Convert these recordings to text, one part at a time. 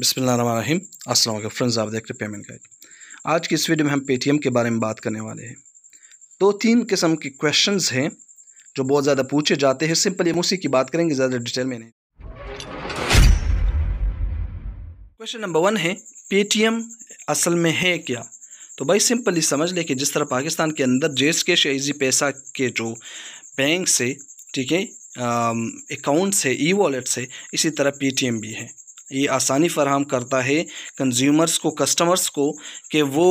बिसमीम असल फ्रेंड्स आप देख रहे पेमेंट गाइड आज की इस वीडियो में हम पेटीएम के बारे में बात करने वाले हैं दो तीन किस्म के क्वेश्चन हैं जो बहुत ज़्यादा पूछे जाते हैं सिंपली हम उसी की बात करेंगे ज़्यादा डिटेल में नहीं क्वेश्चन नंबर वन है पेटीएम असल में है क्या तो भाई सिंपली समझ ले कि जिस तरह पाकिस्तान के अंदर जेस कैश या पैसा के जो बैंक से ठीक है अकाउंट से ई वॉलेट से इसी तरह पेटीएम भी है ये आसानी फराहम करता है कंज्यूमर्स को कस्टमर्स को कि वो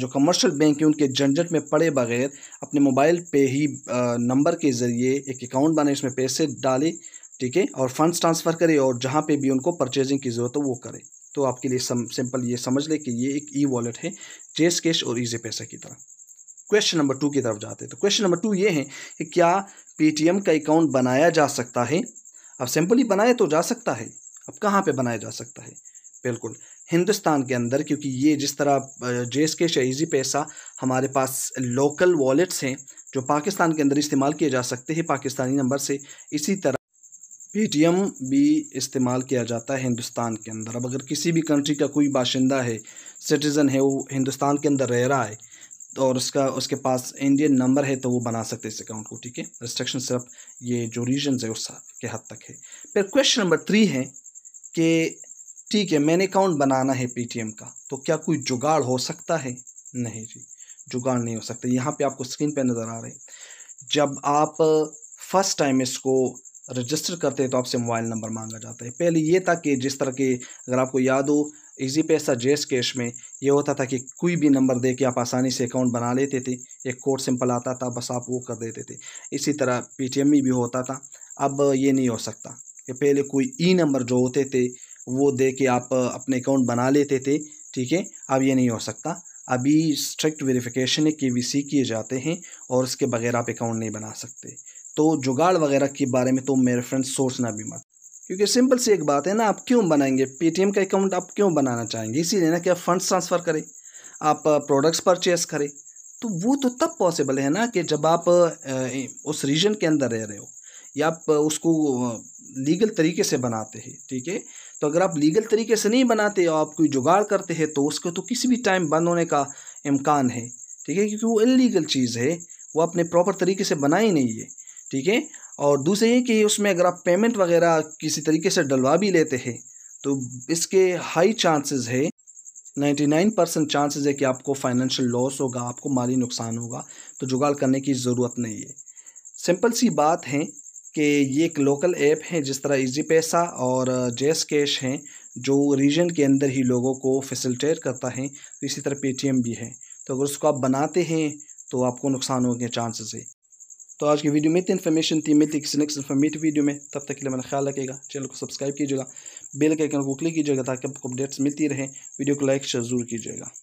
जो कमर्शियल बैंक है उनके झंझट में पड़े बगैर अपने मोबाइल पे ही नंबर के ज़रिए एक अकाउंट बनाए इसमें पैसे डाले ठीक है और फंड्स ट्रांसफ़र करें और जहाँ पे भी उनको परचेजिंग की ज़रूरत हो वो करे तो आपके लिए सम, सिंपल ये समझ लें कि ये एक ई वॉलेट है जेस कैश और ईजे पैसा की तरह क्वेश्चन नंबर टू की तरफ जाते हैं तो क्वेश्चन नंबर टू ये है कि क्या पे का अकाउंट बनाया जा सकता है अब सिंपली बनाए तो जा सकता है अब कहाँ पे बनाया जा सकता है बिल्कुल हिंदुस्तान के अंदर क्योंकि ये जिस तरह जेस के शहीजी पैसा हमारे पास लोकल वॉलेट्स हैं जो पाकिस्तान के अंदर इस्तेमाल किए जा सकते हैं पाकिस्तानी नंबर से इसी तरह पेटीएम भी इस्तेमाल किया जाता है हिंदुस्तान के अंदर अब अगर किसी भी कंट्री का कोई बाशिंदा है सिटीज़न है वो हिंदुस्तान के अंदर रह रहा है और उसका उसके पास इंडियन नंबर है तो वो बना सकते हैं इस अकाउंट को ठीक है रिस्ट्रिक्शन सिर्फ ये जो रीजन है उस के हद तक है फिर क्वेश्चन नंबर थ्री है कि ठीक है मैंने अकाउंट बनाना है पेटीएम का तो क्या कोई जुगाड़ हो सकता है नहीं जी जुगाड़ नहीं हो सकता यहाँ पे आपको स्क्रीन पे नज़र आ रहे जब आप फर्स्ट टाइम इसको रजिस्टर करते हैं तो आपसे मोबाइल नंबर मांगा जाता है पहले ये था कि जिस तरह के अगर आपको याद हो इजी पैसा जेस कैश में ये होता था कि कोई भी नंबर दे के आप आसानी से अकाउंट बना लेते थे एक कोड सिंपल आता था बस आप वो कर देते थे इसी तरह पेटीएम में भी होता था अब ये नहीं हो सकता कि पहले कोई ई नंबर जो होते थे वो दे के आप अपने अकाउंट बना लेते थे ठीक है अब ये नहीं हो सकता अभी स्ट्रिक्ट वेरिफिकेशन है के किए जाते हैं और उसके बगैर आप अकाउंट नहीं बना सकते तो जुगाड़ वगैरह के बारे में तो मेरे फ्रेंड सोचना भी मत क्योंकि सिंपल सी एक बात है ना आप क्यों बनाएंगे पेटीएम का अकाउंट आप क्यों बनाना चाहेंगे इसीलिए ना कि आप फंड ट्रांसफ़र करें आप प्रोडक्ट्स परचेस करें तो वो तो तब पॉसिबल है ना कि जब आप उस रीजन के अंदर रह रहे हो या आप उसको लीगल तरीके से बनाते हैं ठीक है तो अगर आप लीगल तरीके से नहीं बनाते और आप कोई जुगाड़ करते हैं तो उसको तो किसी भी टाइम बंद होने का इम्कान है ठीक है क्योंकि वो इलीगल चीज़ है वो अपने प्रॉपर तरीके से बना ही नहीं है ठीक है और दूसरे ये कि उसमें अगर आप पेमेंट वगैरह किसी तरीके से डलवा भी लेते हैं तो इसके हाई चांसेस है 99 परसेंट चांसेस है कि आपको फाइनेंशियल लॉस होगा आपको माली नुकसान होगा तो जुगाड़ करने की ज़रूरत नहीं है सिंपल सी बात है कि ये एक लोकल ऐप है जिस तरह इजी पैसा और जेस कैश हैं जो रीजन के अंदर ही लोगों को फैसिलिटेट करता है तो इसी तरह पेटीएम भी है तो अगर उसको आप बनाते हैं तो आपको नुकसान होने के चांसेस है तो आज की वीडियो में इतनी इन्फॉर्मेशन थी मिलती किसी नेक्स्ट इन्फॉर्मेटिव वीडियो में तब तक के लिए मैंने ख्याल रखेगा चैनल को सब्सक्राइब कीजिएगा बेल के आइकन को क्लिक कीजिएगा ताकि आपको अपडेट्स मिलती रहे वीडियो को लाइक शेयर जरूर कीजिएगा